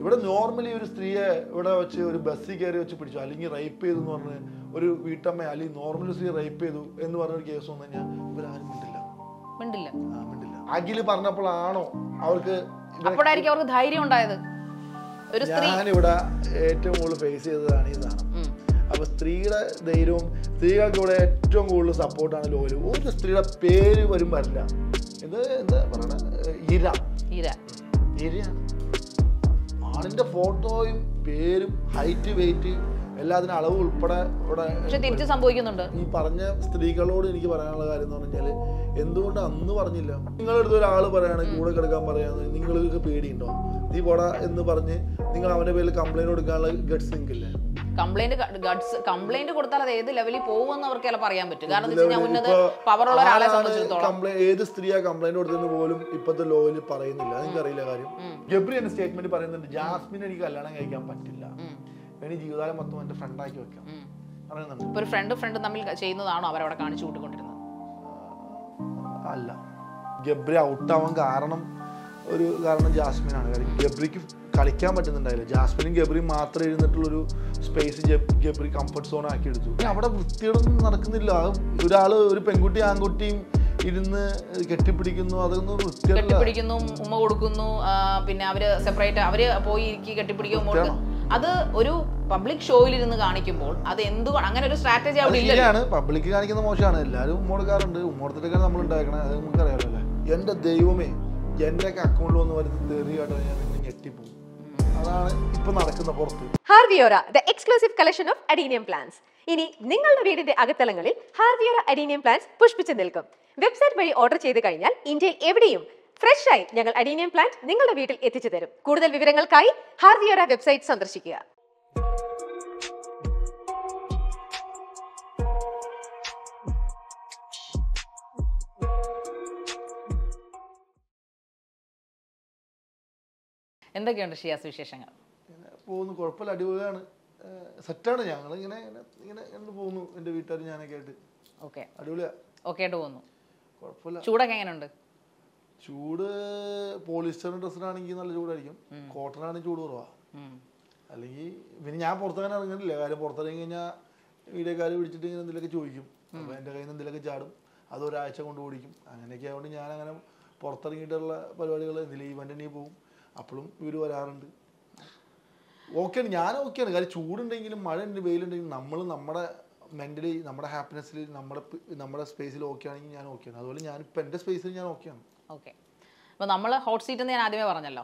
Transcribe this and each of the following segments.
ഇവിടെ നോർമലി ഒരു സ്ത്രീയെ ഇവിടെ വെച്ച് ഒരു ബസ്സിൽ കയറി വെച്ച് പിടിച്ചു അല്ലെങ്കിൽ റേപ്പ് ചെയ്തു എന്ന് പറഞ്ഞ് ഒരു വീട്ടമ്മ അല്ലെങ്കിൽ നോർമലി സ്ത്രീ റേപ്പ് ചെയ്തു എന്ന് പറഞ്ഞ ഒരു കേസ് വന്നു കഴിഞ്ഞാൽ ഇവരാരും മിണ്ടില്ല മിണ്ടില്ല മിണ്ടില്ല അഖില് പറഞ്ഞപ്പോഴാണോ അവർക്ക് അവർക്ക് ധൈര്യം ഉണ്ടായത് ഒരു സ്ത്രീ ഞാനിവിടെ ഏറ്റവും കൂടുതൽ ഫേസ് ചെയ്തതാണ് ഇതാണ് അപ്പൊ സ്ത്രീയുടെ ധൈര്യവും സ്ത്രീകൾക്ക് ഇവിടെ ഏറ്റവും കൂടുതൽ സപ്പോർട്ടാണ് ലോലു ഒരു സ്ത്രീയുടെ പേര് വരും വരില്ല എന്ത് എന്താ പറയണ ഇര ഇര ഇരയാണ് ആണിന്റെ ഫോട്ടോയും പേരും ഹൈറ്റ് വെയിറ്റ് അതിന് അളവ് ഉൾപ്പെടെ ഇവിടെ തിരിച്ചു സംഭവിക്കുന്നുണ്ട് ഈ പറഞ്ഞ സ്ത്രീകളോട് എനിക്ക് പറയാനുള്ള കാര്യം എന്ന് പറഞ്ഞാൽ എന്തുകൊണ്ട് അന്ന് പറഞ്ഞില്ല നിങ്ങളെടുത്ത് ഒരാള് പറയാണ് കൂടെ കിടക്കാൻ പറയാന്ന് നിങ്ങൾക്ക് പേടിയുണ്ടോ നീ പോടാ എന്ന് പറഞ്ഞ് നിങ്ങൾ അവന്റെ പേരിൽ കംപ്ലൈന്റ് കൊടുക്കാനുള്ള ഗഡ്സ് നിങ്ങൾക്കില്ലേ കംപ്ലൈന്റ് ഗഡ്സ് കംപ്ലൈന്റ് കൊടുത്താൽ അത് ഏത് ലെവലിൽ പോകുമെന്ന് അവർക്ക് ചിലപ്പോൾ അറിയാൻ പറ്റും കാരണം എന്താ വെച്ചാൽ ഉന്നത പവർ ഉള്ള ഒരാളെ സംബന്ധിച്ചിടത്തോളം ഏത് സ്ത്രീയാ കംപ്ലൈന്റ് കൊടുത്തെന്ന് പോലും ഇപ്പോഴത്തെ ലോയിൽ പറയുന്നില്ല എനിക്കറിയില്ല കാര്യം ജബ്രി എന്ന സ്റ്റേറ്റ്മെന്റ് പറയുന്നുണ്ട് ജാസ്മിൻ എനിക്ക് കല്യാണം കഴിക്കാൻ പറ്റില്ല എനിക്ക് ജീവിതകാലം മൊത്തം എന്റെ ഫ്രണ്ടാക്കി വെക്കാം പറയുന്നുണ്ട് ഒരു ഫ്രണ്ട് ഫ്രണ്ട് തമ്മിൽ ചെയ്യുന്നതാണോ അവരവിടെ കാണിച്ചു കൂട്ടിക്കൊണ്ടിരുന്നത് അല്ല ഗബ്രി ഔട്ടാവാൻ കാരണം ഒരു കാരണം ജാസ്മിനാണ് കാര്യം ഗബ്രിക്ക് കളിക്കാൻ പറ്റുന്നുണ്ടായില്ല ജാസ്മിനും ഗബ്രിയും മാത്രം എഴുന്നിട്ടുള്ളൊരു സ്പേസ് ഗബ്രി കംഫർട്ട് സോൺ ആക്കി എടുത്തു അവിടെ വൃത്തിയോടൊന്നും നടക്കുന്നില്ല ഒരാൾ ഒരു പെൺകുട്ടി ആൺകുട്ടിയും ഇരുന്ന് കെട്ടിപ്പിടിക്കുന്നു അതൊന്നും കെട്ടിപ്പിടിക്കുന്നു ഉമ്മ കൊടുക്കുന്നു പിന്നെ അവര് സെപ്പറേറ്റ് അവര് പോയി ഇരിക്കി കെട്ടിപ്പിടിക്കുമ്പോൾ അത് ഒരു പബ്ലിക് ഷോയിൽ ഇരുന്ന് കാണിക്കുമ്പോൾ അത് എന്തു അങ്ങനെ ഒരു സ്ട്രാറ്റജി അവിടെ ഇല്ലാണ് പബ്ലിക് കാണിക്കുന്ന മോശമാണ് എല്ലാവരും ഉമ്മ കൊടുക്കാറുണ്ട് ഉമ്മ കൊടുത്തിട്ടൊക്കെ നമ്മൾ ഉണ്ടാക്കണേ അത് നമുക്ക് അറിയാമല്ലോ എന്റെ ദൈവമേ എൻ്റെയൊക്കെ അക്കൗണ്ടിൽ വന്ന് വരുന്ന തെറി കേട്ടോ ഞാൻ ഇന്ന് അതാണ് ഇപ്പൊ നടക്കുന്ന പുറത്ത് ഹാർവിയോറ the exclusive collection of adenium plants ഇനി നിങ്ങളുടെ വീടിന്റെ അകത്തലങ്ങളിൽ ഹാർവിയോറ അഡീനിയം പ്ലാന്റ്സ് പുഷ്പിച്ചു നിൽക്കും വെബ്സൈറ്റ് വഴി ഓർഡർ ചെയ്ത് കഴിഞ്ഞാൽ ഇന്ത്യയിൽ എവിടെയും ഫ്രഷ് ആയി ഞങ്ങൾ അഡീനിയം പ്ലാന്റ് നിങ്ങളുടെ വീട്ടിൽ എത്തിച്ചു തരും കൂടുതൽ വിവരങ്ങൾക്കായി ഹാർവിയോറ വെബ്സൈറ്റ് സന്ദർശിക്കുക എന്തൊക്കെയുണ്ട് ഷിയാസ് വിശേഷങ്ങൾ പോകുന്നു കുഴപ്പമില്ല അടിപൊളിയാണ് സെറ്റാണ് ഞങ്ങൾ ഇങ്ങനെ ഇങ്ങനെ പോകുന്നു എൻ്റെ വീട്ടുകാർ ഞാനൊക്കെ ആയിട്ട് ഓക്കെ അടിപൊളിയാ ഓക്കെ ആയിട്ട് പോകുന്നു കുഴപ്പമില്ല ചൂടൊക്കെ എങ്ങനെയുണ്ട് ചൂട് പോളിസ്റ്ററിന്റെ ഡ്രസ്സിനാണെങ്കിൽ നല്ല ചൂടായിരിക്കും കോട്ടനാണെങ്കിൽ ചൂട് കുറവാ അല്ലെങ്കിൽ പിന്നെ ഞാൻ പുറത്തങ്ങനെ ഇറങ്ങുന്നില്ല കാര്യം പുറത്തിറങ്ങി കഴിഞ്ഞാൽ വീഡിയോ കാല് പിടിച്ചിട്ട് ഇങ്ങനെ എന്തെങ്കിലുമൊക്കെ ചോദിക്കും അപ്പോൾ എൻ്റെ കയ്യിൽ നിന്ന് എന്തെങ്കിലുമൊക്കെ ചാടും അത് ഒരാഴ്ച കൊണ്ട് ഓടിക്കും അങ്ങനെയൊക്കെ ആയതുകൊണ്ട് ഞാൻ അങ്ങനെ പുറത്തിറങ്ങിയിട്ടുള്ള പരിപാടികൾ എന്തെങ്കിലും തന്നെ പോകും അപ്പോഴും ഇവർ വരാറുണ്ട് ഓക്കെയാണ് ഞാൻ ഓക്കെയാണ് കാര്യം ചൂടുണ്ടെങ്കിലും മഴ ഉണ്ട് വെയിലുണ്ടെങ്കിലും നമ്മൾ നമ്മുടെ മെൻ്റലി നമ്മുടെ ഹാപ്പിനെസ്സിൽ നമ്മുടെ നമ്മുടെ സ്പേസിൽ ഓക്കെ ആണെങ്കിൽ ഞാൻ ആണ് അതുപോലെ ഞാൻ ഇപ്പം എൻ്റെ സ്പേസിൽ ഞാൻ ആണ് ഓക്കെ അപ്പൊ നമ്മൾ ഹോട്ട് സീറ്റ് എന്ന് ഞാൻ ആദ്യമേ പറഞ്ഞല്ലോ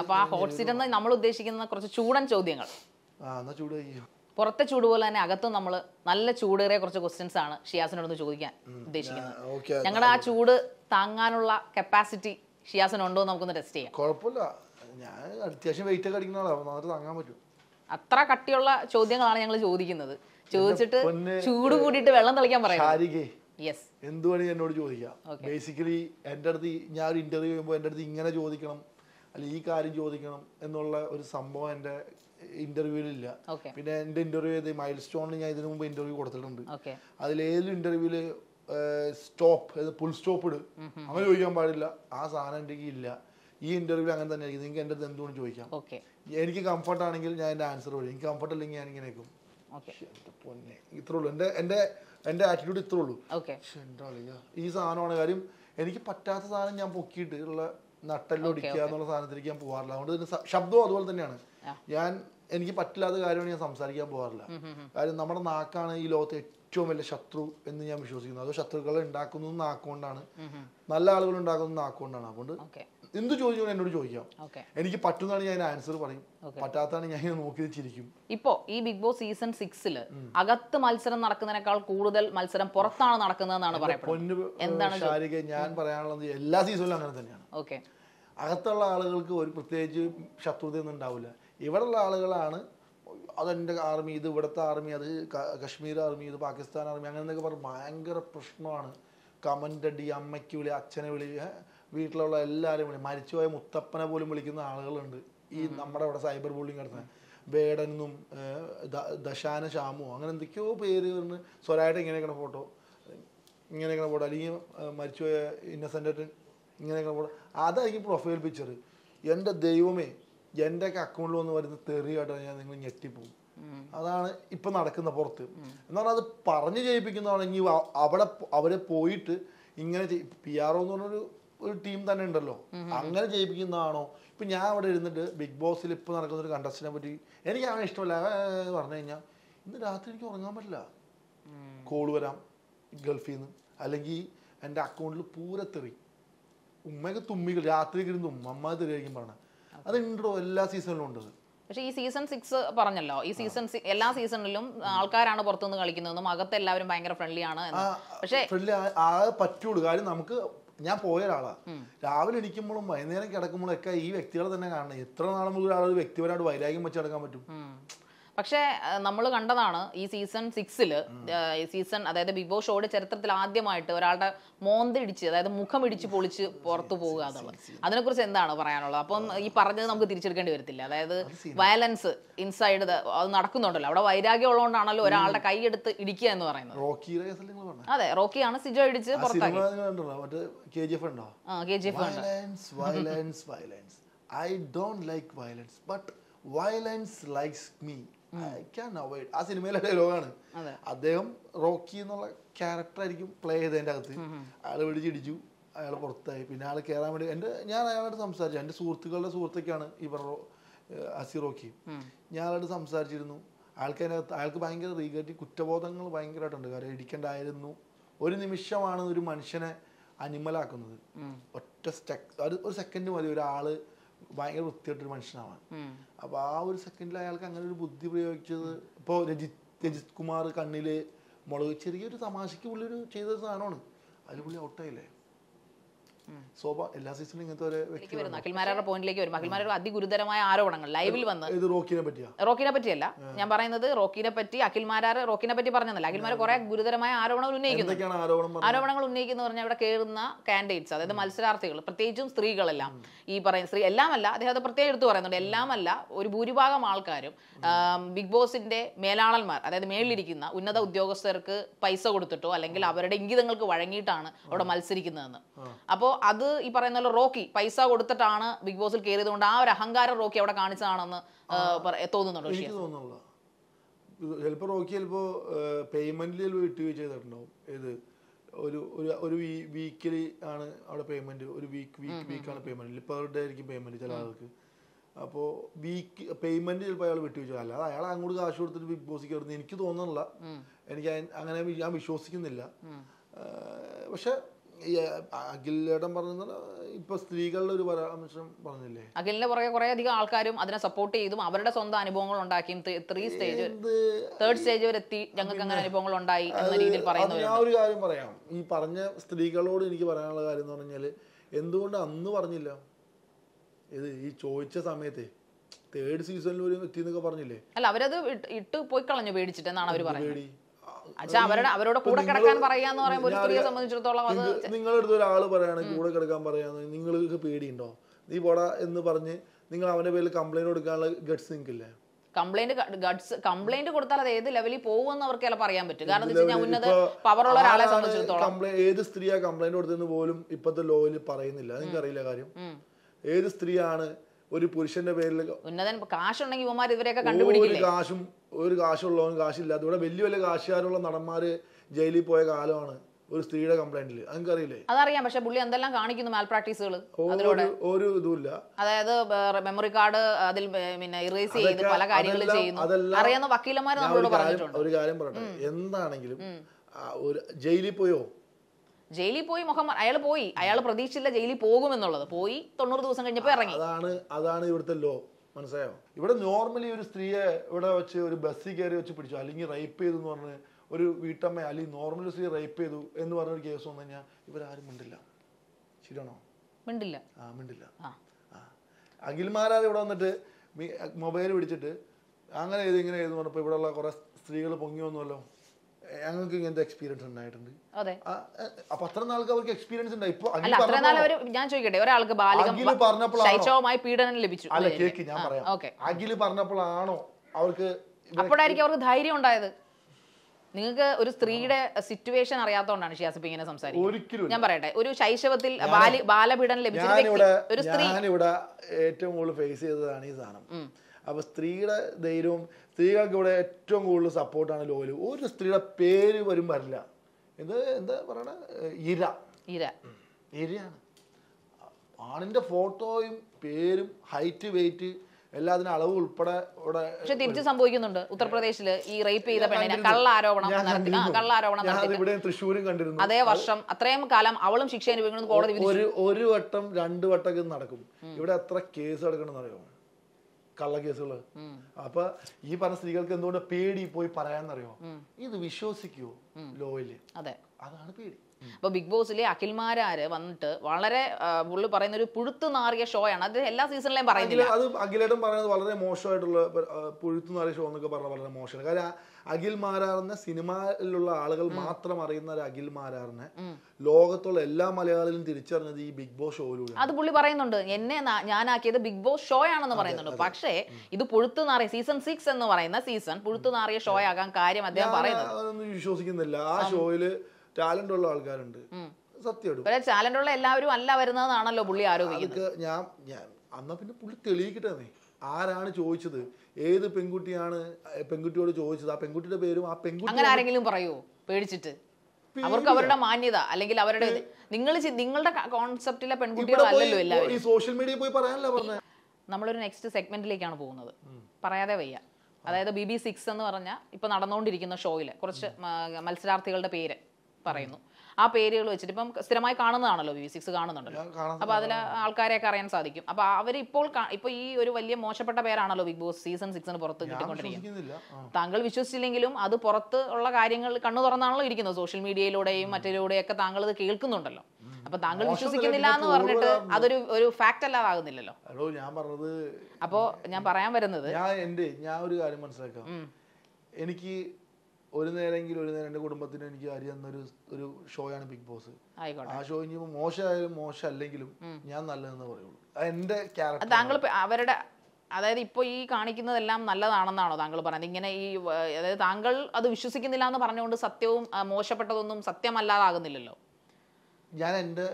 അപ്പൊ ആ ഹോട്ട് സീറ്റ് എന്ന് നമ്മൾ ഉദ്ദേശിക്കുന്ന കുറച്ച് ചൂടൻ ചോദ്യങ്ങൾ പുറത്തെ ചൂട് പോലെ തന്നെ അകത്തും നമ്മൾ നല്ല ചൂടേറിയ കുറച്ച് ക്വസ്റ്റ്യൻസ് ആണ് ഷിയാസിനോടൊന്ന് ചോദിക്കാൻ ഉദ്ദേശിക്കുന്നത് ഞങ്ങളുടെ ആ ചൂട് താങ്ങാനുള്ള കപ്പാസിറ്റി ഷിയാസൻ ഉണ്ടോ നമുക്കൊന്ന് ടെസ്റ്റ് ചെയ്യാം കുഴപ്പമില്ല ഞാൻ അത്യാവശ്യം വെയിറ്റ് ഒക്കെ അടിക്കുന്ന ആളാണ് താങ്ങാൻ പറ്റും അത്ര കട്ടിയുള്ള ചോദ്യങ്ങളാണ് ഞങ്ങൾ ചോദിക്കുന്നത് ചോദിച്ചിട്ട് ചൂട് കൂടിയിട്ട് വെള്ളം തളിക്കാൻ പറയാം യെസ് എന്ത് എന്നോട് ചോദിക്കാം ബേസിക്കലി എന്റെ അടുത്ത് ഞാൻ ഒരു ഇന്റർവ്യൂ ചെയ്യുമ്പോൾ എന്റെ അടുത്ത് ഇങ്ങനെ ചോദിക്കണം അല്ലെങ്കിൽ ഈ കാര്യം ചോദിക്കണം എന്നുള്ള ഒരു സംഭവം എൻ്റെ ഇന്റർവ്യൂവിലില്ല പിന്നെ എന്റെ ഇന്റർവ്യൂ മൈൽ സ്റ്റോണിൽ ഞാൻ ഇതിനു മുമ്പ് ഇന്റർവ്യൂ കൊടുത്തിട്ടുണ്ട് അതിലേതൊരു ഇന്റർവ്യൂവിൽ സ്റ്റോപ്പ് പുൾ സ്റ്റോപ്പ് ഇട് അങ്ങനെ ചോദിക്കാൻ പാടില്ല ആ സാധനം എൻ്റെ ഇല്ല ഈ ഇന്റർവ്യൂ അങ്ങനെ തന്നെ ആയിരിക്കും നിങ്ങൾക്ക് എൻ്റെ എന്തുകൊണ്ട് ചോദിക്കാം എനിക്ക് കംഫർട്ട് ആണെങ്കിൽ ഞാൻ എൻ്റെ ആൻസർ പറയും എനിക്ക് കംഫർട്ട് അല്ലെങ്കിൽ ഞാൻ ഇങ്ങനെ വെക്കും പൊന്നെ ഇത്രേ ഉള്ളൂ എൻ്റെ എൻ്റെ എൻ്റെ ആറ്റിറ്റ്യൂഡ് ഇത്രേ ഉള്ളൂ ഈ സാധനമാണ് കാര്യം എനിക്ക് പറ്റാത്ത സാധനം ഞാൻ പൊക്കിയിട്ട് ഉള്ള നട്ടല്ലൊടിക്കുക എന്നുള്ള സാധനത്തിലേക്ക് ഞാൻ പോകാറില്ല അതുകൊണ്ട് തന്നെ ശബ്ദവും അതുപോലെ തന്നെയാണ് ഞാൻ എനിക്ക് പറ്റില്ലാത്ത കാര്യമാണ് ഞാൻ സംസാരിക്കാൻ പോകാറില്ല കാര്യം നമ്മുടെ നാക്കാണ് ഈ ലോകത്ത് ഏറ്റവും വലിയ ശത്രു എന്ന് ഞാൻ വിശ്വസിക്കുന്നു അത് ശത്രുക്കളെ ഉണ്ടാക്കുന്നു നാക്കൊണ്ടാണ് നല്ല ആളുകൾ ഉണ്ടാക്കുന്നു നാക്കൊണ്ടാണ് അതുകൊണ്ട് എന്ത് ചോദിച്ചു എന്നോട് ചോദിക്കാം എനിക്ക് പറ്റുന്നതാണ് ഞാൻ ആൻസർ പറയും പറ്റാത്തതാണ് ഞാൻ നോക്കി വെച്ചിരിക്കും ഇപ്പോ ഈ ബിഗ് ബോസ് സീസൺ സിക്സിൽ അകത്ത് മത്സരം നടക്കുന്നതിനേക്കാൾ കൂടുതൽ മത്സരം പുറത്താണ് നടക്കുന്നതെന്നാണ് പറയുന്നത് എന്താണ് ഞാൻ പറയാനുള്ളത് എല്ലാ സീസണിലും അങ്ങനെ തന്നെയാണ് അകത്തുള്ള ആളുകൾക്ക് ഒരു പ്രത്യേകിച്ച് ശത്രുതയൊന്നും ഉണ്ടാവില്ല ഇവിടെയുള്ള ആളുകളാണ് അതെൻ്റെ ആർമി ഇത് ഇവിടുത്തെ ആർമി അത് കശ്മീർ ആർമി ഇത് പാകിസ്ഥാൻ ആർമി അങ്ങനെ എന്നൊക്കെ പറഞ്ഞ് ഭയങ്കര പ്രശ്നമാണ് കമൻ്റ് അടി അമ്മയ്ക്ക് വിളി അച്ഛനെ വിളി വീട്ടിലുള്ള എല്ലാവരും വിളി മരിച്ചുപോയ മുത്തപ്പനെ പോലും വിളിക്കുന്ന ആളുകളുണ്ട് ഈ നമ്മുടെ അവിടെ സൈബർ ബോളിങ് നടത്തുന്നത് വേടനും ദശാന ശ്യാമോ അങ്ങനെ എന്തൊക്കെയോ പേര് പറഞ്ഞ് സ്വരായിട്ട് ഇങ്ങനെയൊക്കെ ഫോട്ടോ ഇങ്ങനെയൊക്കെ ഫോട്ടോ അല്ലെങ്കിൽ മരിച്ചുപോയ ഇന്നസെൻ്റ് ഇങ്ങനെയൊക്കെ ഫോട്ടോ അതായിരിക്കും പ്രൊഫൈൽ പിക്ചർ എൻ്റെ ദൈവമേ എന്റെ ഒക്കെ അക്കൗണ്ടിൽ വന്ന് വരുന്ന തെറിയായിട്ട് ഞാൻ നിങ്ങൾ ഞെട്ടിപ്പോകും അതാണ് ഇപ്പം നടക്കുന്ന പുറത്ത് പറഞ്ഞാൽ അത് പറഞ്ഞു ചെയ്യിപ്പിക്കുന്നതാണെങ്കിൽ അവിടെ അവരെ പോയിട്ട് ഇങ്ങനെ പി ആർ ഒ എന്ന് പറഞ്ഞൊരു ഒരു ടീം തന്നെ ഉണ്ടല്ലോ അങ്ങനെ ചെയ്യിപ്പിക്കുന്നതാണോ ഇപ്പൊ ഞാൻ അവിടെ ഇരുന്നിട്ട് ബിഗ് ബോസിൽ ഇപ്പൊ നടക്കുന്ന ഒരു കണ്ടസ്റ്റിനെ പറ്റി എനിക്ക് അങ്ങനെ ഇഷ്ടമല്ല പറഞ്ഞു കഴിഞ്ഞാൽ ഇന്ന് രാത്രി എനിക്ക് ഉറങ്ങാൻ പറ്റില്ല കോൾ വരാം ഗൾഫിൽ നിന്ന് അല്ലെങ്കിൽ എൻ്റെ അക്കൗണ്ടിൽ പൂരത്തെറി ഉമ്മയൊക്കെ തുമ്മികൾ രാത്രി ഇരുന്ന് ഉമ്മമ്മ തെറിയായിരിക്കും പറഞ്ഞത് ഇൻട്രോ എല്ലാ സീസണിലും ഉണ്ട് പക്ഷേ ഈ സീസൺ സിക്സ് പറഞ്ഞല്ലോ ഈ സീസൺ എല്ലാ സീസണിലും ആൾക്കാരാണ് പുറത്തുനിന്ന് കളിക്കുന്നതെന്നും അകത്ത് എല്ലാവരും ഭയങ്കര ഫ്രണ്ട്ലി ആണ് പക്ഷേ ഫ്രണ്ട്ലി ആ പറ്റുള്ളൂ കാര്യം നമുക്ക് ഞാൻ പോയ ഒരാളാണ് രാവിലെ എണീക്കുമ്പോഴും വൈകുന്നേരം കിടക്കുമ്പോഴൊക്കെ ഈ വ്യക്തികളെ തന്നെ കാണണം എത്ര നാളും മുതൽ ഒരാൾ വ്യക്തിപരമായിട്ട് വൈരാഗ്യം വെച്ച് കിടക്കാൻ പറ്റും പക്ഷേ നമ്മൾ കണ്ടതാണ് ഈ സീസൺ സിക്സിൽ സീസൺ അതായത് ബിഗ് ബോസ് ഷോയുടെ ചരിത്രത്തിൽ ആദ്യമായിട്ട് ഒരാളുടെ മോന്തിടിച്ച് അതായത് മുഖം ഇടിച്ച് പൊളിച്ച് പുറത്തു പോവുക എന്നുള്ളത് അതിനെക്കുറിച്ച് എന്താണ് പറയാനുള്ളത് അപ്പം ഈ പറഞ്ഞത് നമുക്ക് തിരിച്ചെടുക്കേണ്ടി വരത്തില്ല അതായത് വയലൻസ് ഇൻസൈഡ് അത് നടക്കുന്നുണ്ടല്ലോ അവിടെ വൈരാഗ്യം ഉള്ളതുകൊണ്ടാണല്ലോ ഒരാളുടെ കൈ എടുത്ത് ഇടിക്കുക എന്ന് പറയുന്നത് അതെ റോക്കിയാണ് സിജോ ഇടിച്ച് പുറത്താക്കി violence violence I don't like violence but violence likes me ആ സിനിമയിലെ ഡയലോഗാണ് അദ്ദേഹം റോക്കി എന്നുള്ള ക്യാരക്ടർ ആയിരിക്കും പ്ലേ ചെയ്തതിൻ്റെ അകത്ത് അയാൾ വിളിച്ചിടിച്ചു അയാൾ പുറത്തായി പിന്നെ അയാൾ കയറാൻ വേണ്ടി എൻ്റെ ഞാൻ അയാളോട് സംസാരിച്ചു എൻ്റെ സുഹൃത്തുക്കളുടെ സുഹൃത്തൊക്കെയാണ് ഈ പറഞ്ഞ റോക്കി ഞാൻ അയാളോട് സംസാരിച്ചിരുന്നു ആൾക്കതിനകത്ത് അയാൾക്ക് ഭയങ്കര റീഗേറ്റ് കുറ്റബോധങ്ങൾ ഭയങ്കരമായിട്ടുണ്ട് കാര്യം ഇടിക്കേണ്ടായിരുന്നു ഒരു നിമിഷമാണ് ഒരു മനുഷ്യനെ അനിമലാക്കുന്നത് ഒറ്റ സ്റ്റെക് ഒരു സെക്കൻഡ് മതി ഒരാള് ഭയങ്കര വൃത്തിയായിട്ടൊരു മനുഷ്യനാവാൻ അപ്പോൾ ആ ഒരു സെക്കൻഡിൽ അയാൾക്ക് അങ്ങനെ ഒരു ബുദ്ധി പ്രയോഗിച്ചത് ഇപ്പൊ രജിത് രജിത് കുമാർ കണ്ണില് മുളക് ചെറിയൊരു തമാശയ്ക്ക് പുള്ളി ഒരു ചെയ്ത സാധനമാണ് അതിൽ പുള്ളി ഔട്ടായില്ലേ ശോഭ എല്ലാ സീസണിലും ഇങ്ങനത്തെ ഒരു വ്യക്തി അഖിൽമാരാരുടെ പോയിന്റിലേക്ക് വരും അഖിൽമാരുടെ അതിഗുരുതരമായ ആരോപണങ്ങൾ ലൈവിൽ വന്ന് ഇത് റോക്കിനെ പറ്റിയാ റോക്കിനെ പറ്റിയല്ല ഞാൻ പറയുന്നത് റോക്കിനെ പറ്റി അഖിൽമാരാർ റോക്കിനെ പറ്റി പറഞ്ഞതല്ല അഖിൽമാർ കുറെ ഗുരുതരമായ ആരോപണങ്ങൾ ഉന്നയിക്കുന്നു ആരോപണങ്ങൾ ഉന്നയിക്കുന്നു പറഞ്ഞാൽ ഇവിടെ കേറുന്ന കാൻഡിഡേറ്റ്സ് അതായത് മത്സരാർത്ഥികൾ പ്രത്യേകിച്ചും സ്ത്രീകളെല്ലാം ഈ പറയുന്ന സ്ത്രീ എല്ലാമല്ല അദ്ദേഹം അത് പ്രത്യേകം എടുത്തു പറയുന്നുണ്ട് എല്ലാമല്ല ഒരു ഭൂരിഭാഗം ആൾക്കാരും ബിഗ് ബോസിന്റെ മേലാളന്മാർ അതായത് മേളിലിരിക്കുന്ന ഉന്നത ഉദ്യോഗസ്ഥർക്ക് പൈസ കൊടുത്തിട്ടോ അല്ലെങ്കിൽ അവരുടെ ഇംഗിതങ്ങൾക്ക് വഴങ്ങിയിട്ടാണ് അവിടെ മത്സരിക്കുന്നതെന്ന് അപ്പോൾ അത് ഈ പറയുന്ന റോക്കി പൈസ കൊടുത്തിട്ടാണ് ബിഗ് ബോസിൽ കയറിയത് കൊണ്ട് ആ ഒരു അഹങ്കാരം റോക്കി അവിടെ കാണിച്ചതാണെന്ന് തോന്നുന്നുണ്ടോ തോന്നുന്നുള്ളൂ ചിലപ്പോൾ റോക്കി ചിലപ്പോൾ പേയ്മെന്റിൽ ചിലപ്പോൾ വിട്ടുവീഴ്ച ഒരു ഒരു ഒരു വീക്കിലി ആണ് അവിടെ പേയ്മെന്റ് ഒരു വീക്ക് വീക്ക് വീക്കാണ് പേയ്മെന്റ് പെർ ഡേ ആയിരിക്കും പേയ്മെന്റ് ചില ആൾക്ക് അപ്പോൾ വീക്ക് പേയ്മെന്റ് ചിലപ്പോൾ അയാൾ വിട്ടുവെച്ചു അല്ലാതെ അയാൾ അങ്ങോട്ട് കാശ് കൊടുത്തിട്ട് ബിഗ് ബോസ് കയറുന്നത് എനിക്ക് തോന്നുന്നില്ല എനിക്ക് അങ്ങനെ ഞാൻ വിശ്വസിക്കുന്നില്ല പക്ഷെ അഖിലേടം പറഞ്ഞത് ഇപ്പൊ സ്ത്രീകളുടെ ഒരു പരാമർശം പറഞ്ഞില്ലേ അഖിലിന്റെ പുറകെ കുറെ അധികം ആൾക്കാരും അതിനെ സപ്പോർട്ട് ചെയ്തും അവരുടെ സ്വന്തം അനുഭവങ്ങൾ ഉണ്ടാക്കിയും ത്രീ സ്റ്റേജ് തേർഡ് സ്റ്റേജ് വരെ എത്തി ഞങ്ങൾക്ക് അങ്ങനെ അനുഭവങ്ങൾ ഉണ്ടായി എന്ന രീതിയിൽ പറയുന്നു ഞാൻ ഒരു കാര്യം പറയാം ഈ പറഞ്ഞ സ്ത്രീകളോട് എനിക്ക് പറയാനുള്ള കാര്യം എന്ന് പറഞ്ഞാല് എന്തുകൊണ്ട് അന്ന് പറഞ്ഞില്ല ഇത് ഈ ചോദിച്ച സമയത്ത് തേർഡ് സീസണിൽ ഒരു എത്തി എന്നൊക്കെ പറഞ്ഞില്ലേ അല്ല അവരത് ഇട്ട് പോയി കളഞ്ഞു പേടിച്ചിട്ട് എന്നാണ് അവർ പറയുന്നത് അച്ഛാ അവരുടെ അവരോട് കൂടെ കിടക്കാൻ പറയാന്ന് പറയുമ്പോൾ ഒരു സ്ത്രീയെ സംബന്ധിച്ചിടത്തോളം അത് നിങ്ങളെടുത്ത് ഒരാള് പറയാണ് കൂടെ കിടക്കാൻ പറയാന്ന് നിങ്ങൾക്ക് പേടിയുണ്ടോ നീ പോടാ എന്ന് പറഞ്ഞ് നിങ്ങൾ അവന്റെ പേരിൽ കംപ്ലൈന്റ് കൊടുക്കാനുള്ള ഗഡ്സ് നിങ്ങൾക്കില്ലേ കംപ്ലൈന്റ് ഗഡ്സ് കംപ്ലൈന്റ് കൊടുത്താൽ അത് ഏത് ലെവലിൽ പോകുമെന്ന് അവർക്ക് ചിലപ്പോൾ അറിയാൻ പറ്റും കാരണം എന്താ ഉന്നത പവറുള്ള ഒരാളെ സംബന്ധിച്ചിടത്തോളം ഏത് സ്ത്രീയാ കംപ്ലൈന്റ് കൊടുത്തെന്ന് പോലും ഇപ്പോഴത്തെ ലോയിൽ പറയുന്നില്ല നിങ്ങൾക്ക് അറിയില്ല കാര്യം ഏത് സ്ത്രീയാണ് ഒരു പുരുഷന്റെ പേരിൽ ഉന്നതൻ കാശുണ്ടെങ്കിൽ ഇവന്മാർ ഇവരെയൊക്കെ കണ്ടുപിടിക്കില്ല കാശും ഒരു കാശുള്ളവൻ കാശില്ലാത്ത ഇവിടെ വലിയ വലിയ കാശുകാരുള്ള നടന്മാര് ജയിലിൽ പോയ കാലമാണ് ഒരു സ്ത്രീയുടെ കംപ്ലൈന്റിൽ അറിയില്ലേ അതറിയാം പക്ഷെ പുള്ളി എന്തെല്ലാം കാണിക്കുന്നു മാൽ പ്രാക്ടീസുകൾ ഒരു ഇതുമില്ല അതായത് മെമ്മറി കാർഡ് അതിൽ പിന്നെ ഇറേസ് ചെയ്ത് പല കാര്യങ്ങളും ചെയ്യുന്നു അറിയാവുന്ന വക്കീലന്മാർ നമ്മളോട് പറഞ്ഞിട്ടുണ്ട് ഒരു കാര്യം പറയട്ടെ എന്താണെങ്കിലും ഒരു ജയിലിൽ പോയോ ജയിലിൽ പോയി മുഹമ്മദ് അയാൾ പോയി അയാൾ പ്രതീക്ഷിച്ചില്ല ജയിലിൽ പോകുമെന്നുള്ളത് പോയി തൊണ്ണൂറ് ദിവസം കഴിഞ്ഞപ്പോ ഇറങ്ങി അതാണ് അതാണ് ഇവിടുത്തെ ലോ മനസ്സിലായോ ഇവിടെ നോർമലി ഒരു സ്ത്രീയെ ഇവിടെ വെച്ച് ഒരു ബസ്സിൽ കയറി വെച്ച് പിടിച്ചു അല്ലെങ്കിൽ റേപ്പ് ചെയ്തു എന്ന് പറഞ്ഞ് ഒരു വീട്ടമ്മ അല്ലെങ്കിൽ നോർമൽ സ്ത്രീ റേപ്പ് ചെയ്തു എന്ന് പറഞ്ഞൊരു ഒരു കേസ് വന്നു കഴിഞ്ഞാൽ ഇവരാരും മിണ്ടില്ല ശരിയാണോ മിണ്ടില്ല ആ മിണ്ടില്ല അഖിൽമാരാർ ഇവിടെ വന്നിട്ട് മൊബൈൽ പിടിച്ചിട്ട് അങ്ങനെ ചെയ്ത് ഇങ്ങനെ ചെയ്തെന്ന് പറഞ്ഞപ്പോൾ ഇവിടെയുള്ള കുറേ സ്ത്രീകൾ പൊങ്ങി വന്നുവല്ലോ ഞങ്ങൾക്ക് ഇങ്ങനത്തെ എക്സ്പീരിയൻസ് ഉണ്ടായിട്ടുണ്ട് അപ്പൊ അത്ര നാൾക്ക് അവർക്ക് എക്സ്പീരിയൻസ് ഉണ്ടായി ഇപ്പൊ ഞാൻ ചോദിക്കട്ടെ ഒരാൾക്ക് അഖില് പറഞ്ഞപ്പോഴാണ് പീഡനം ലഭിച്ചു അല്ല കേക്ക് ഞാൻ പറയാം അഖില് പറഞ്ഞപ്പോഴാണോ അവർക്ക് അപ്പോഴായിരിക്കും അവർക്ക് ധൈര്യം ഉണ്ടായത് നിങ്ങൾക്ക് ഒരു സ്ത്രീയുടെ സിറ്റുവേഷൻ അറിയാത്തതുകൊണ്ടാണ് ഷിയാസിപ്പ് ഇങ്ങനെ സംസാരിക്കുന്നത് ഞാൻ പറയട്ടെ ഒരു ശൈശവത്തിൽ ബാലപീഡനം ലഭിച്ചു ഒരു സ്ത്രീ ഇവിടെ ഏറ്റവും കൂടുതൽ ഫേസ് ചെയ്തതാണ് ഈ സാധനം അപ്പോൾ സ്ത്രീയുടെ ധൈര്യവും സ്ത്രീകൾക്ക് ഇവിടെ ഏറ്റവും കൂടുതൽ സപ്പോർട്ടാണ് ലോലു ഒരു സ്ത്രീയുടെ പേര് വരും വരില്ല ഇത് എന്താ പറയണ ഇര ഇര ഇരയാണ് ആണിൻ്റെ ഫോട്ടോയും പേരും ഹൈറ്റ് വെയിറ്റ് എല്ലാത്തിനും അളവ് ഉൾപ്പെടെ ഇവിടെ പക്ഷെ തിരിച്ചു സംഭവിക്കുന്നുണ്ട് ഉത്തർപ്രദേശിൽ ഈ റേപ്പ് ചെയ്ത പെണ്ണിനെ കള്ളാരോപണം കള്ളാരോപണം ഇവിടെ തൃശ്ശൂരും കണ്ടിരുന്നു അതേ വർഷം അത്രയും കാലം അവളും ശിക്ഷ അനുഭവിക്കണം കോടതി ഒരു ഒരു വട്ടം രണ്ടു വട്ടം നടക്കും ഇവിടെ എത്ര കേസ് എടുക്കണം അറിയാമോ കള്ളക്കേസുകൾ അപ്പൊ ഈ പറഞ്ഞ സ്ത്രീകൾക്ക് എന്തുകൊണ്ട് പേടി പോയി പറയാന്നറിയോ ഇത് വിശ്വസിക്കൂ ലോയില് അതാണ് പേടി അപ്പോൾ ബിഗ് ബോസിലെ അഖിൽമാരാര് വന്നിട്ട് വളരെ പുള്ളി പറയുന്ന ഒരു പുഴുത്തു നാറിയ ഷോ ആണ് അത് എല്ലാ സീസണിലെയും പറയുന്നില്ല അത് അഖിലേട്ടും പറയുന്നത് വളരെ മോശമായിട്ടുള്ള പുഴുത്തു നാറിയ ഷോ എന്നൊക്കെ പറഞ്ഞാൽ വളരെ മോശമാണ് കാര്യം അഖിൽ മാരാറിനെ സിനിമയിലുള്ള ആളുകൾ മാത്രം അറിയുന്ന ഒരു അഖിൽ മാരാറിനെ ലോകത്തുള്ള എല്ലാ മലയാളികളും തിരിച്ചറിഞ്ഞത് ഈ ബിഗ് ബോസ് ഷോയിലൂടെ അത് പുള്ളി പറയുന്നുണ്ട് എന്നെ ഞാനാക്കിയത് ബിഗ് ബോസ് ഷോ ആണെന്ന് പറയുന്നുണ്ട് പക്ഷേ ഇത് പുഴുത്തു നാറിയ സീസൺ സിക്സ് എന്ന് പറയുന്ന സീസൺ പുഴുത്തു നാറിയ ഷോ ആകാൻ കാര്യം അദ്ദേഹം പറയുന്നു അതൊന്നും വിശ്വസിക്കുന്നില്ല ആ ഷോയില് ടാലന്റ് ഉള്ള ആൾക്കാരുണ്ട് സത്യം ടാലന്റ് ഉള്ള എല്ലാവരും അല്ല വരുന്നതാണല്ലോ പുള്ളി ആരോപിക്കുന്നത് ഞാൻ അന്നാ പിന്നെ പുള്ളി തെളിയിക്കട്ടെ ആരാണ് ചോദിച്ചത് ഏത് പെൺകുട്ടിയാണ് പെൺകുട്ടിയോട് ചോദിച്ചത് ആ പെൺകുട്ടിയുടെ പേരും ആ പെൺകുട്ടി ആരെങ്കിലും പറയുമോ പേടിച്ചിട്ട് അവർക്ക് അവരുടെ മാന്യത അല്ലെങ്കിൽ അവരുടെ നിങ്ങൾ നിങ്ങളുടെ കോൺസെപ്റ്റിലെ പെൺകുട്ടികളല്ലോ എല്ലാവരും സോഷ്യൽ മീഡിയ പോയി പറയാനല്ല പറഞ്ഞത് നമ്മളൊരു നെക്സ്റ്റ് സെഗ്മെന്റിലേക്കാണ് പോകുന്നത് പറയാതെ വയ്യ അതായത് ബി ബി സിക്സ് എന്ന് പറഞ്ഞ ഇപ്പൊ നടന്നുകൊണ്ടിരിക്കുന്ന ഷോയിൽ കുറച്ച് മത്സരാർത്ഥികളുടെ പേര് പറയുന്നു ആ പേരുകൾ വെച്ചിട്ട് ഇപ്പം സ്ഥിരമായി കാണുന്നതാണല്ലോ വി സിക്സ് കാണുന്നുണ്ടല്ലോ അപ്പോൾ അതിൽ ആൾക്കാരെയൊക്കെ അറിയാൻ സാധിക്കും അപ്പോൾ അവർ ഇപ്പോൾ ഈ ഒരു വലിയ മോശപ്പെട്ട പേരാണല്ലോ ബിഗ് ബോസ് സീസൺ സിക്സിന് പുറത്ത് കിട്ടിക്കൊണ്ടിരിക്കുന്നത് താങ്കൾ വിശ്വസിച്ചില്ലെങ്കിലും അത് പുറത്ത് ഉള്ള കാര്യങ്ങൾ കണ്ണു തുറന്നാണല്ലോ ഇരിക്കുന്നത് സോഷ്യൽ മീഡിയയിലൂടെയും ഒക്കെ താങ്കൾ ഇത് കേൾക്കുന്നുണ്ടല്ലോ അപ്പൊ താങ്കൾ വിശ്വസിക്കുന്നില്ല എന്ന് പറഞ്ഞിട്ട് അതൊരു ഒരു ഫാക്റ്റ് അല്ലാതാകുന്നില്ലല്ലോ ഹലോ ഞാൻ പറഞ്ഞത് അപ്പോ ഞാൻ പറയാൻ വരുന്നത് ഞാൻ ഞാൻ ഒരു കാര്യം മനസ്സിലാക്കാം എനിക്ക് ഒരു നേരെങ്കിലും ഒരു നേരം എന്റെ കുടുംബത്തിന് എനിക്ക് അരി തന്നൊരു ഒരു ഷോയാണ് ബിഗ് ബോസ് ആ ഷോ കഴിഞ്ഞപ്പോ മോശമായാലും മോശം അല്ലെങ്കിലും ഞാൻ നല്ലതെന്ന് പറയുള്ളൂ എൻ്റെ ക്യാരക്ടർ താങ്കൾ അവരുടെ അതായത് ഇപ്പൊ ഈ കാണിക്കുന്നതെല്ലാം നല്ലതാണെന്നാണോ താങ്കൾ പറയുന്നത് ഇങ്ങനെ ഈ അതായത് താങ്കൾ അത് വിശ്വസിക്കുന്നില്ല എന്ന് പറഞ്ഞുകൊണ്ട് സത്യവും മോശപ്പെട്ടതൊന്നും സത്യമല്ലാതാകുന്നില്ലല്ലോ ഞാൻ എന്റെ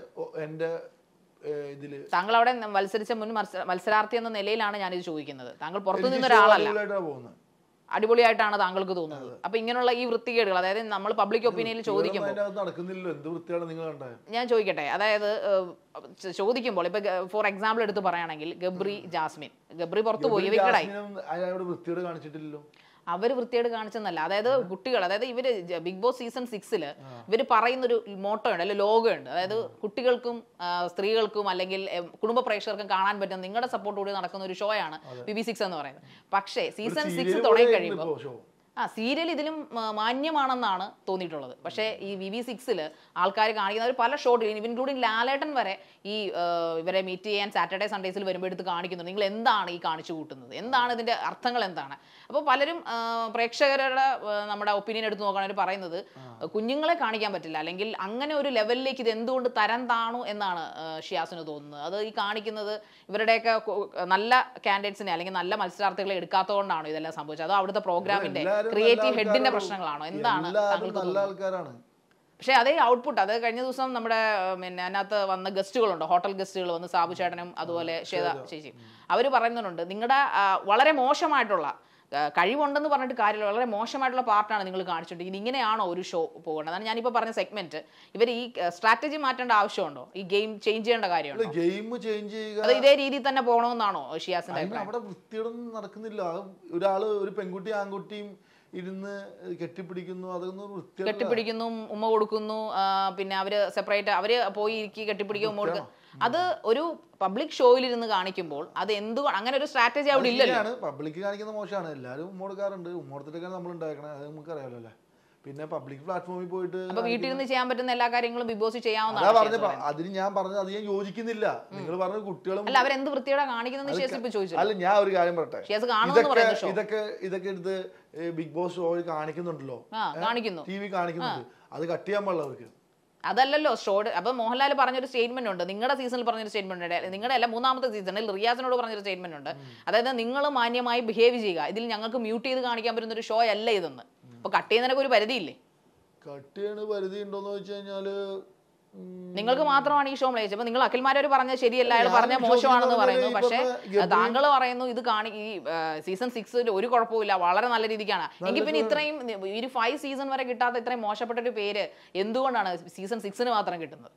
എന്റെ ഇതില് താങ്കൾ അവിടെ മത്സരിച്ച മുൻ മത്സരാർത്ഥി എന്ന നിലയിലാണ് ഞാനിത് ചോദിക്കുന്നത് താങ്കൾ പുറത്തു ഒരാളല്ല അടിപൊളിയായിട്ടാണ് താങ്കൾക്ക് തോന്നുന്നത് അപ്പൊ ഇങ്ങനെയുള്ള ഈ വൃത്തികേടുകൾ അതായത് നമ്മൾ പബ്ലിക് ഒപ്പീനിയനിൽ ചോദിക്കുമ്പോൾ ഞാൻ ചോദിക്കട്ടെ അതായത് ചോദിക്കുമ്പോൾ ഇപ്പൊ ഫോർ എക്സാമ്പിൾ എടുത്ത് പറയുകയാണെങ്കിൽ ഗബ്രി ജാസ്മിൻ ഗബ്രി പുറത്തു പോയി കാണിച്ചിട്ടില്ലല്ലോ അവർ വൃത്തിയായിട്ട് കാണിച്ചെന്നല്ല അതായത് കുട്ടികൾ അതായത് ഇവര് ബിഗ് ബോസ് സീസൺ സിക്സിൽ ഇവർ പറയുന്നൊരു മോട്ടോ ഉണ്ട് അല്ലെങ്കിൽ ലോഗോ ഉണ്ട് അതായത് കുട്ടികൾക്കും സ്ത്രീകൾക്കും അല്ലെങ്കിൽ കുടുംബ പ്രേക്ഷകർക്കും കാണാൻ പറ്റുന്ന നിങ്ങളുടെ കൂടി നടക്കുന്ന ഒരു ഷോയാണ് ബി ബി സിക്സ് എന്ന് പറയുന്നത് പക്ഷേ സീസൺ സിക്സ് തുടങ്ങി കഴിയുമ്പോൾ ആ സീരിയൽ ഇതിലും മാന്യമാണെന്നാണ് തോന്നിയിട്ടുള്ളത് പക്ഷേ ഈ വി വി സിക്സിൽ ആൾക്കാർ ഒരു പല ഷോട്ടിൽ ഇൻക്ലൂഡിങ് ലാലേട്ടൻ വരെ ഈ ഇവരെ മീറ്റ് ചെയ്യാൻ സാറ്റർഡേ സൺഡേസിൽ വരുമ്പോൾ എടുത്ത് കാണിക്കുന്നുണ്ട് നിങ്ങൾ എന്താണ് ഈ കാണിച്ചു കൂട്ടുന്നത് എന്താണ് ഇതിൻ്റെ അർത്ഥങ്ങൾ എന്താണ് അപ്പോൾ പലരും പ്രേക്ഷകരുടെ നമ്മുടെ ഒപ്പീനിയൻ എടുത്ത് നോക്കുകയാണെങ്കിൽ പറയുന്നത് കുഞ്ഞുങ്ങളെ കാണിക്കാൻ പറ്റില്ല അല്ലെങ്കിൽ അങ്ങനെ ഒരു ലെവലിലേക്ക് ഇത് എന്തുകൊണ്ട് തരം താണു എന്നാണ് ഷിയാസിന് തോന്നുന്നത് അത് ഈ കാണിക്കുന്നത് ഇവരുടെയൊക്കെ നല്ല കാൻഡിഡേറ്റ്സിനെ അല്ലെങ്കിൽ നല്ല മത്സരാർത്ഥികളെ എടുക്കാത്തതുകൊണ്ടാണ് ഇതെല്ലാം സംഭവിച്ചത് അതോ അവിടുത്തെ പ്രോഗ്രാമിൻ്റെ ക്രിയേറ്റീവ് ഹെഡിന്റെ പ്രശ്നങ്ങളാണോ എന്താണ് നല്ല ആൾക്കാരാണ് പക്ഷേ അതേ ഔട്ട്പുട്ട് അത് കഴിഞ്ഞ ദിവസം നമ്മുടെ പിന്നെ അതിനകത്ത് വന്ന ഗസ്റ്റുകളുണ്ട് ഹോട്ടൽ ഗസ്റ്റുകൾ വന്ന് സാബു ചേട്ടനും അതുപോലെ ശ്വേത ചേച്ചി അവർ പറയുന്നുണ്ട് നിങ്ങളുടെ വളരെ മോശമായിട്ടുള്ള കഴിവുണ്ടെന്ന് പറഞ്ഞിട്ട് കാര്യമില്ല വളരെ മോശമായിട്ടുള്ള പാർട്ടാണ് നിങ്ങൾ കാണിച്ചിട്ടുണ്ടെങ്കിൽ ഇങ്ങനെയാണോ ഒരു ഷോ പോകേണ്ടത് അതാണ് ഞാനിപ്പോൾ പറഞ്ഞ സെഗ്മെന്റ് ഇവർ ഈ സ്ട്രാറ്റജി മാറ്റേണ്ട ആവശ്യമുണ്ടോ ഈ ഗെയിം ചേഞ്ച് ചെയ്യേണ്ട കാര്യമുണ്ടോ ഗെയിം ചേഞ്ച് ചെയ്യുക അത് ഇതേ രീതിയിൽ തന്നെ പോകണമെന്നാണോ ഷിയാസിന്റെ അവിടെ വൃത്തിയോടൊന്നും നടക്കുന്നില്ല ഒരാൾ ഒരു പെൺകുട്ടി ആൺകുട്ടിയും ഇരുന്ന് കെട്ടിപ്പിടിക്കുന്നു അതൊന്നും കെട്ടിപ്പിടിക്കുന്നു ഉമ്മ കൊടുക്കുന്നു പിന്നെ അവര് സെപ്പറേറ്റ് അവര് പോയി ഇരിക്കി കെട്ടിപ്പിടിക്കും ഉമ്മ അത് ഒരു പബ്ലിക് ഷോയിൽ ഇരുന്ന് കാണിക്കുമ്പോൾ അത് എന്തു അങ്ങനെ ഒരു സ്ട്രാറ്റജി അവിടെ ഇല്ലല്ലോ പബ്ലിക് കാണിക്കുന്ന മോശമാണ് എല്ലാവരും ഉമ്മ കൊടുക്കാറുണ്ട് ഉമ്മ കൊടുത്തിട്ടൊക്കെയാണ് നമ്മൾ ഉണ്ടാക്കണത് അത് നമുക്കറിയാമല്ലോ അല്ലേ പിന്നെ പബ്ലിക് പ്ലാറ്റ്ഫോമിൽ പോയിട്ട് വീട്ടിൽ നിന്ന് ചെയ്യാൻ പറ്റുന്ന എല്ലാ കാര്യങ്ങളും ബിബോസ് ചെയ്യാവുന്ന അതിന് ഞാൻ പറഞ്ഞത് അത് ഞാൻ യോജിക്കുന്നില്ല നിങ്ങൾ പറഞ്ഞ കുട്ടികളും അല്ല അവരെന്ത് വൃത്തിയോടെ കാണിക്കുന്നത് അല്ല ഞാൻ ഒരു കാര്യം പറട്ടെ ഇതൊക്കെ ഇതൊക്കെ എടുത്ത് ബിഗ് ബോസ് ഷോ കാണിക്കുന്നുണ്ടല്ലോ കാണിക്കുന്നു ടി വി കാണിക്കുന്നുണ്ട് അത് കട്ട് ചെയ്യാൻ പാടില്ല അവർക്ക് അതല്ലല്ലോ ഷോഡ് അപ്പൊ മോഹൻലാൽ പറഞ്ഞൊരു സ്റ്റേറ്റ്മെന്റ് ഉണ്ട് നിങ്ങളുടെ സീസണിൽ പറഞ്ഞൊരു സ്റ്റേറ്റ്മെന്റ് ഉണ്ട് നിങ്ങളുടെ അല്ല മൂന്നാമത്തെ സീസണിൽ റിയാസിനോട് പറഞ്ഞൊരു സ്റ്റേറ്റ്മെന്റ് ഉണ്ട് അതായത് നിങ്ങൾ മാന്യമായി ബിഹേവ് ചെയ്യുക ഇതിൽ ഞങ്ങൾക്ക് മ്യൂട്ട് ചെയ്ത് കാണിക്കാൻ പറ്റുന്ന ഒരു ഷോ അല്ല ഇതെന്ന് അപ്പൊ കട്ട് ചെയ്യുന്നതിനൊക്കെ ഒരു പരിധിയില്ലേ കട്ട് ചെയ്യണ പരിധി ഉണ്ടോന്ന് വെച്ച് കഴിഞ്ഞാല് നിങ്ങൾക്ക് മാത്രമാണ് ഈ ഷോ മേടിച്ചത് അപ്പൊ നിങ്ങൾ അഖിൽമാരോട് പറഞ്ഞ ശരിയല്ല അയാൾ പറഞ്ഞ മോശമാണെന്ന് പറയുന്നു പക്ഷെ താങ്കൾ പറയുന്നു ഇത് കാണി ഈ സീസൺ സിക്സ് ഒരു കുഴപ്പമില്ല വളരെ നല്ല രീതിക്കാണ് എങ്കിൽ പിന്നെ ഇത്രയും ഒരു ഫൈവ് സീസൺ വരെ കിട്ടാത്ത ഇത്രയും മോശപ്പെട്ട ഒരു പേര് എന്തുകൊണ്ടാണ് സീസൺ സിക്സിന് മാത്രം കിട്ടുന്നത്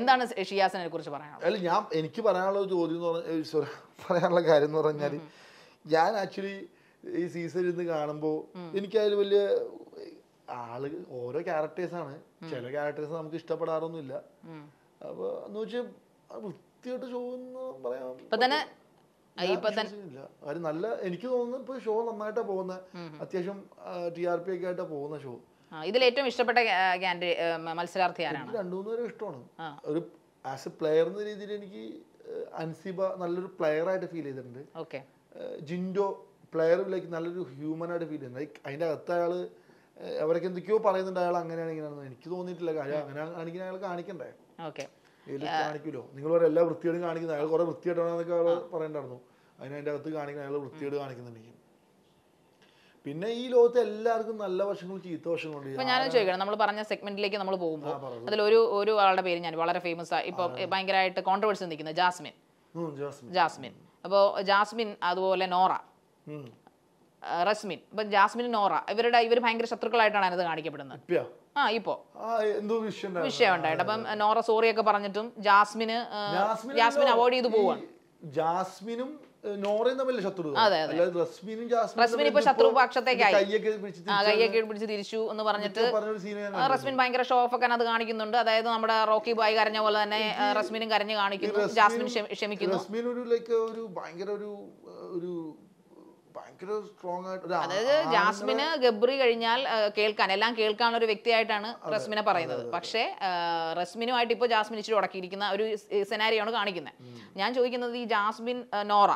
എന്താണ് ഷിയാസിനെ കുറിച്ച് പറയാനുള്ളത് അല്ല ഞാൻ എനിക്ക് പറയാനുള്ള ചോദ്യം പറയാനുള്ള കാര്യം എന്ന് പറഞ്ഞാൽ ഞാൻ ആക്ച്വലി ഈ സീസൺ ഇരുന്ന് കാണുമ്പോൾ അതിൽ വലിയ ആള് ഓരോ ക്യാരക്ടേഴ്സ് ആണ് ചില ക്യാരക്ടേഴ്സ് നമുക്ക് ഇഷ്ടപ്പെടാറൊന്നുമില്ല അപ്പൊ എന്ന് വെച്ചാൽ വൃത്തിയായിട്ട് ഷോ എന്ന് പറയാൻ നല്ല എനിക്ക് തോന്നുന്നു ഇപ്പൊ ഷോ നന്നായിട്ടാ പോകുന്ന അത്യാവശ്യം ടി ആർ പി ഒക്കെ ആയിട്ടാ പോകുന്ന ഷോ ഇതിൽ ഏറ്റവും ഇഷ്ടപ്പെട്ട മത്സരാർത്ഥി രണ്ടുമൂന്ന് പേരും ഇഷ്ടമാണ് ഒരു ആസ് എ പ്ലെയർ എന്ന രീതിയിൽ എനിക്ക് അൻസിബ നല്ലൊരു പ്ലെയർ ആയിട്ട് ഫീൽ ചെയ്തിട്ടുണ്ട് ജിൻഡോ പ്ലെയർ ലൈക്ക് നല്ലൊരു ഹ്യൂമനായിട്ട് ഫീൽ ചെയ്യുന്നത് ലൈക്ക് അതിൻ്റെ അകത്ത് അയാൾ അവരൊക്കെ എന്തൊക്കെയോ പറയുന്നുണ്ട് അയാൾ അങ്ങനെയാണ് ഇങ്ങനെയാണ് എനിക്ക് തോന്നിയിട്ടില്ല കാര്യം അങ്ങനെ കാണിക്കുന്ന അയാൾ കാണിക്കണ്ടേ കാണിക്കൂലോ നിങ്ങൾ പറയാം എല്ലാ വൃത്തിയോടും കാണിക്കുന്നത് അയാൾ കുറെ വൃത്തിയായിട്ടാണെന്നൊക്കെ അയാൾ പറയണ്ടായിരുന്നു അതിന് അതിൻ്റെ അകത്ത് കാണിക്കുന്ന അയാൾ വൃത്തിയോട് കാണിക്കുന്നുണ്ടെങ്കിൽ പിന്നെ ഈ ലോകത്തെ എല്ലാവർക്കും നല്ല വശങ്ങളും ചീത്ത വശങ്ങളും ഇപ്പൊ ഞാൻ ചോദിക്കണം നമ്മൾ പറഞ്ഞ സെഗ്മെന്റിലേക്ക് നമ്മൾ പോകുമ്പോൾ അതിൽ ഒരു ഒരു ആളുടെ പേര് ഞാൻ വളരെ ഫേമസ് ഇപ്പൊ ഭയങ്കരമായിട്ട് കോൺട്രവേഴ്സി നിൽക്കുന്നത് ജാസ്മിൻ ജാസ്മിൻ അപ്പോൾ ജാസ്മിൻ അതുപോലെ നോറ റസ്മിൻ ഇപ്പൊ ജാസ്മിൻ നോറ ഇവരുടെ ഇവർ ഭയങ്കര ശത്രുക്കളായിട്ടാണ് അതിനകത്ത് കാണിക്കപ്പെടുന്നത് ആ ഇപ്പോ വിഷയം ഉണ്ടായിട്ട് അപ്പം നോറ സോറി ഒക്കെ പറഞ്ഞിട്ടും ജാസ്മിന് ജാസ്മിൻ അവോയ്ഡ് ചെയ്തു പോവാണ് ജാസ്മിനും നോറയും തമ്മിൽ ശത്രു റസ്മിനും റസ്മിൻ ഇപ്പൊ ശത്രുപക്ഷത്തേക്കായി കയ്യൊക്കെ പിടിച്ച് തിരിച്ചു എന്ന് പറഞ്ഞിട്ട് റസ്മിൻ ഭയങ്കര ഷോ ഓഫ് ഒക്കെ അത് കാണിക്കുന്നുണ്ട് അതായത് നമ്മുടെ റോക്കി ബോയ് കരഞ്ഞ പോലെ തന്നെ റസ്മിനും കരഞ്ഞ് കാണിക്കുന്നു ജാസ്മിൻ ക്ഷമിക്കുന്നു റസ്മിൻ ഒരു ലൈക്ക് ഒരു ഭയങ്കര ഒരു ഒരു അതായത് ജാസ്മിന് ഗബ്രി കഴിഞ്ഞാൽ കേൾക്കാൻ എല്ലാം കേൾക്കാൻ ഒരു വ്യക്തിയായിട്ടാണ് റസ്മിനെ പറയുന്നത് പക്ഷേ റസ്മിനുമായിട്ട് ഇപ്പോൾ ജാസ്മിൻ ഇച്ചിരി ഉടക്കിയിരിക്കുന്ന ഒരു സെനാരിയാണ് കാണിക്കുന്നത് ഞാൻ ചോദിക്കുന്നത് ഈ ജാസ്മിൻ നോറ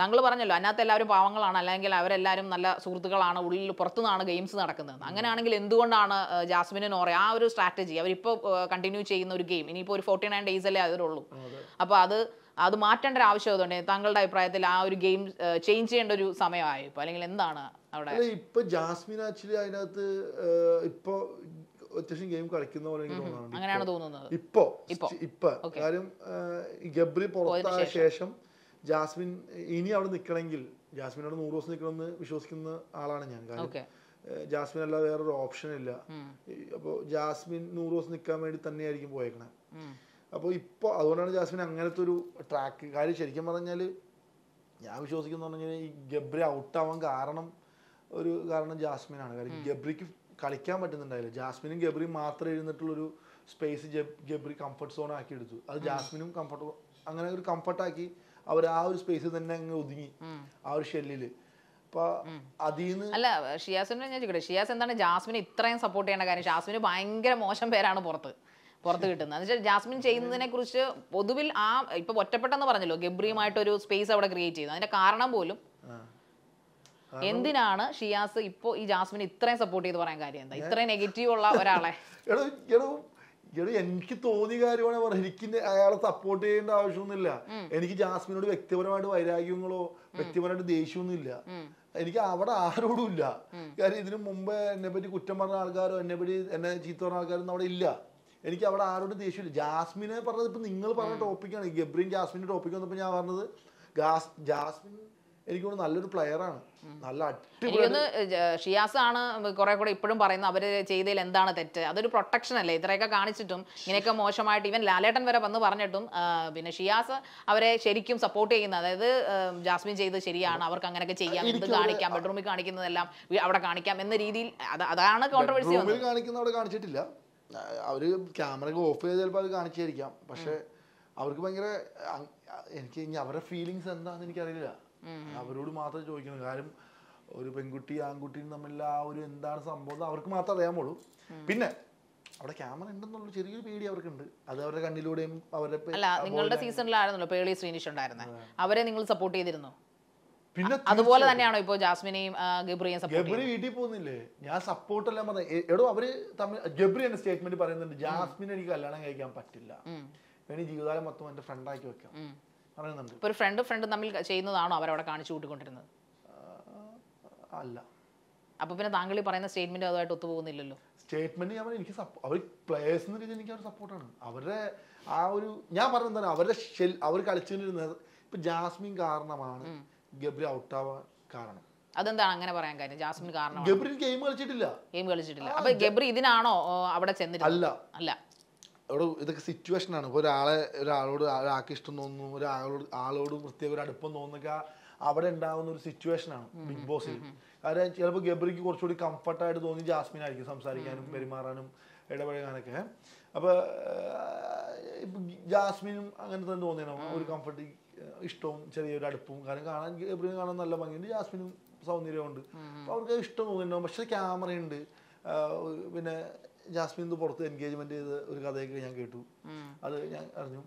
താങ്കൾ പറഞ്ഞല്ലോ അതിനകത്ത് എല്ലാവരും പാവങ്ങളാണ് അല്ലെങ്കിൽ അവരെല്ലാവരും നല്ല സുഹൃത്തുക്കളാണ് ഉള്ളിൽ പുറത്തുനിന്നാണ് ഗെയിംസ് നടക്കുന്നത് അങ്ങനെയാണെങ്കിൽ എന്തുകൊണ്ടാണ് ജാസ്മിന് നോറ ആ ഒരു സ്ട്രാറ്റജി അവരിപ്പോൾ കണ്ടിന്യൂ ചെയ്യുന്ന ഒരു ഗെയിം ഇനിയിപ്പോൾ ഒരു ഫോർട്ടി നയൻ ഡേയ്സ് അല്ലേ അതിലുള്ളൂ അപ്പോൾ അത് അത് മാറ്റേണ്ട ഒരു ആവശ്യമുണ്ട് താങ്കളുടെ അഭിപ്രായത്തിൽ ആ ഒരു ഗെയിം ചേഞ്ച് ചെയ്യേണ്ട ഒരു സമയമായി അല്ലെങ്കിൽ എന്താണ് അവിടെ ഇപ്പൊ ജാസ്മിൻ ആക്ച്വലി അതിനകത്ത് ഇപ്പൊ അത്യാവശ്യം ഗെയിം കളിക്കുന്ന പോലെ എനിക്ക് തോന്നുന്നു അങ്ങനെയാണ് തോന്നുന്നത് ഇപ്പോ ഇപ്പൊ കാര്യം ഗബ്രി പുറത്തായ ശേഷം ജാസ്മിൻ ഇനി അവിടെ നിൽക്കണമെങ്കിൽ ജാസ്മിൻ അവിടെ നൂറ് ദിവസം നിൽക്കണമെന്ന് വിശ്വസിക്കുന്ന ആളാണ് ഞാൻ കാരണം ജാസ്മിൻ അല്ലാതെ വേറൊരു ഓപ്ഷൻ ഇല്ല അപ്പോൾ ജാസ്മിൻ നൂറ് ദിവസം നിൽക്കാൻ വേണ്ടി തന്നെയായിരിക്കും പോയേക്കണേ അപ്പോൾ ഇപ്പോൾ അതുകൊണ്ടാണ് ജാസ്മിൻ അങ്ങനത്തെ ഒരു ട്രാക്ക് കാര്യം ശരിക്കും പറഞ്ഞാൽ ഞാൻ വിശ്വസിക്കുന്നു പറഞ്ഞാൽ ഈ ഗബ്രി ഔട്ടാവാൻ കാരണം ഒരു കാരണം ജാസ്മിനാണ് കാര്യം ഗബ്രിക്ക് കളിക്കാൻ പറ്റുന്നുണ്ടായില്ല ജാസ്മിനും ഗബ്രിയും മാത്രം എഴുന്നിട്ടുള്ളൊരു സ്പേസ് ഗബ്രി കംഫർട്ട് സോൺ ആക്കി എടുത്തു അത് ജാസ്മിനും കംഫർട്ട് അങ്ങനെ ഒരു കംഫർട്ടാക്കി അവർ ആ ഒരു സ്പേസിൽ തന്നെ അങ്ങ് ഒതുങ്ങി ആ ഒരു ഷെല്ലിൽ അല്ല ഷിയാസിനെ ഞാൻ ചോദിക്കട്ടെ ഷിയാസ് എന്താണ് ജാസ്മിന് ഇത്രയും സപ്പോർട്ട് ചെയ്യേണ്ട കാര്യം ജാസ്മിന് ഭയങ്കര മോശം പേരാണ് പുറത്ത് പുറത്ത് കിട്ടുന്നത് എന്ന് വെച്ചാൽ ജാസ്മിൻ ചെയ്യുന്നതിനെ കുറിച്ച് പൊതുവിൽ ആ ഇപ്പൊ ഒറ്റപ്പെട്ടെന്ന് പറഞ്ഞല്ലോ ഒരു സ്പേസ് അവിടെ ക്രിയേറ്റ് ചെയ്യുന്നത് അതിന്റെ കാരണം പോലും എന്തിനാണ് ഷിയാസ് ഇപ്പോ ഈ ജാസ്മിൻ ഇത്രയും സപ്പോർട്ട് ചെയ്ത് പറയാൻ കാര്യം എന്താ ഇത്രയും നെഗറ്റീവ് ഉള്ള ഒരാളെ എനിക്ക് തോന്നിയ കാര്യമാണ് പറഞ്ഞത് എനിക്ക് അയാളെ സപ്പോർട്ട് ചെയ്യേണ്ട ആവശ്യമൊന്നുമില്ല എനിക്ക് ജാസ്മിനോട് വ്യക്തിപരമായിട്ട് വൈരാഗ്യങ്ങളോ വ്യക്തിപരമായിട്ട് ദേഷ്യമൊന്നുമില്ല എനിക്ക് അവിടെ ആരോടും ഇല്ല കാര്യം ഇതിനു മുമ്പേ എന്നെ പറ്റി കുറ്റം പറഞ്ഞ ആൾക്കാരോ എന്നെ പറ്റി എന്നെ ചീത്ത പറഞ്ഞ ആൾക്കാരോ അവിടെ ഇല്ല എനിക്ക് അവിടെ ആരോടും ദേഷ്യമില്ല ജാസ്മിനെ പറഞ്ഞത് ഇപ്പം നിങ്ങൾ പറഞ്ഞ ടോപ്പിക്കാണ് ഗബ്രീൻ ജാസ്മിൻ്റെ ടോപ്പിക് വന്നപ്പോൾ ഞാൻ പറഞ്ഞത് ഗാസ് ജാസ്മിൻ എനിക്ക് തോന്നുന്നു നല്ലൊരു പ്ലെയറാണ് നല്ല അടിപൊളി ഷിയാസ് ആണ് കുറെ കൂടെ ഇപ്പോഴും പറയുന്നത് അവര് ചെയ്തതിൽ എന്താണ് തെറ്റ് അതൊരു പ്രൊട്ടക്ഷൻ അല്ലേ ഇത്രയൊക്കെ കാണിച്ചിട്ടും ഇങ്ങനെയൊക്കെ മോശമായിട്ട് ഇവൻ ലാലേട്ടൻ വരെ വന്ന് പറഞ്ഞിട്ടും പിന്നെ ഷിയാസ് അവരെ ശരിക്കും സപ്പോർട്ട് ചെയ്യുന്ന അതായത് ജാസ്മിൻ ചെയ്ത് ശരിയാണ് അവർക്ക് അങ്ങനെയൊക്കെ ചെയ്യാം എന്ത് കാണിക്കാം ബെഡ്റൂമിൽ കാണിക്കുന്നതെല്ലാം അവിടെ കാണിക്കാം എന്ന രീതിയിൽ അതാണ് കോൺട്രവേഴ്സി കാണിക്കുന്ന അവിടെ കാണിച്ചിട്ടില്ല അവർ ക്യാമറ ഓഫ് ചെയ്ത് ചിലപ്പോൾ അത് കാണിച്ചായിരിക്കാം പക്ഷെ അവർക്ക് ഭയങ്കര എനിക്ക് ഇനി അവരുടെ ഫീലിങ്സ് എന്താണെന്ന് എനിക്കറിയില്ല അവരോട് മാത്രം ചോദിക്കണം കാരണം ഒരു പെൺകുട്ടി ആൺകുട്ടിയും തമ്മിൽ ആ ഒരു എന്താണ് സംഭവം അവർക്ക് മാത്രം അറിയാമുള്ളൂ പിന്നെ അവിടെ ക്യാമറ ഉണ്ടെന്നുള്ള ചെറിയൊരു പേടി അവർക്കുണ്ട് അത് അവരുടെ കണ്ണിലൂടെയും അവരുടെ നിങ്ങളുടെ സീസണിലായിരുന്നല്ലോ പേളി ശ്രീനിഷ് ഉണ്ടായിരുന്നത് അവരെ നിങ്ങൾ സപ്പോർട്ട് ചെയ്തിരുന്നോ പിന്നെ അതുപോലെ തന്നെയാണോ ഇപ്പോ ജാസ്മിനെയും ഗബ്രിയും ഗബ്രി വീട്ടിൽ പോകുന്നില്ലേ ഞാൻ സപ്പോർട്ട് എല്ലാം പറഞ്ഞു എടോ അവര് തമ്മിൽ ഗബ്രി എന്ന സ്റ്റേറ്റ്മെന്റ് പറയുന്നുണ്ട് ജാസ്മിൻ എനിക്ക് കല്യാണം കഴിക്കാൻ പറ്റില്ല വേണി ജീവിതകാലം മൊത്തം എന്റെ ഫ്രണ്ടാക്കി വെക്കാം പറയുന്നുണ്ട് ഒരു ഫ്രണ്ട് ഫ്രണ്ട് തമ്മിൽ ചെയ്യുന്നതാണോ അവരവിടെ കാണിച്ചു കൂട്ടിക്കൊണ്ടിരുന്നത് അല്ല അപ്പൊ പിന്നെ താങ്കൾ ഈ പറയുന്ന സ്റ്റേറ്റ്മെന്റ് അതുമായിട്ട് ഒത്തുപോകുന്നില്ലല്ലോ സ്റ്റേറ്റ്മെന്റ് ഞാൻ എനിക്ക് അവർ പ്ലേയേഴ്സ് എന്ന രീതിയിൽ എനിക്ക് അവർ സപ്പോർട്ടാണ് അവരുടെ ആ ഒരു ഞാൻ പറഞ്ഞത് അവരുടെ ഷെൽ അവർ കളിച്ചുകൊണ്ടിരുന്നത് ഇപ്പൊ ജാസ്മിൻ കാരണമാണ് ഗബ്രി കാരണം അതെന്താണ് അങ്ങനെ പറയാൻ കാര്യം ജാസ്മിൻ കാരണം ഗബ്രി ഗെയിം കളിച്ചിട്ടില്ല ഗെയിം കളിച്ചിട്ടില്ല അപ്പൊ ഗബ്രി ഇതിനാണോ അവിടെ ചെന്നിട്ടില്ല അല്ല അല്ല ഇതൊക്കെ സിറ്റുവേഷൻ ആണ് ഒരാളെ ഒരാളോട് ഒരാൾക്ക് ഇഷ്ടം തോന്നുന്നു ഒരാളോട് ആളോട് പ്രത്യേക ഒരു അടുപ്പം തോന്നുക അവിടെ ഉണ്ടാവുന്ന ഒരു സിറ്റുവേഷൻ ആണ് ബിഗ് ബോസിൽ കാരണം ചിലപ്പോൾ ഗബ്രിക്ക് കുറച്ചുകൂടി കംഫർട്ടായിട്ട് തോന്നി ജാസ്മിൻ ആയിരിക്കും സംസാരിക്കാനും പെരുമാറാനും ഇടപഴകാനൊക്കെ അപ്പോൾ ജാസ്മിനും അങ്ങനെ തന്നെ തോന്നിയാണ് ഒരു കംഫർട്ട് ഇഷ്ടവും ചെറിയൊരു അടുപ്പും കാരണം കാണാൻ എപ്പോഴും കാണാൻ നല്ല ഭംഗിയുണ്ട് ജാസ്മിനും സൗന്ദര്യമുണ്ട് അപ്പോൾ അവർക്ക് ഇഷ്ടം തോന്നുന്നുണ്ടാവും പക്ഷേ ക്യാമറയുണ്ട് പിന്നെ ജാസ്മിൻ പുറത്ത് എൻഗേജ്മെൻ്റ് ചെയ്ത ഒരു കഥയൊക്കെ ഞാൻ കേട്ടു അത് ഞാൻ അറിഞ്ഞു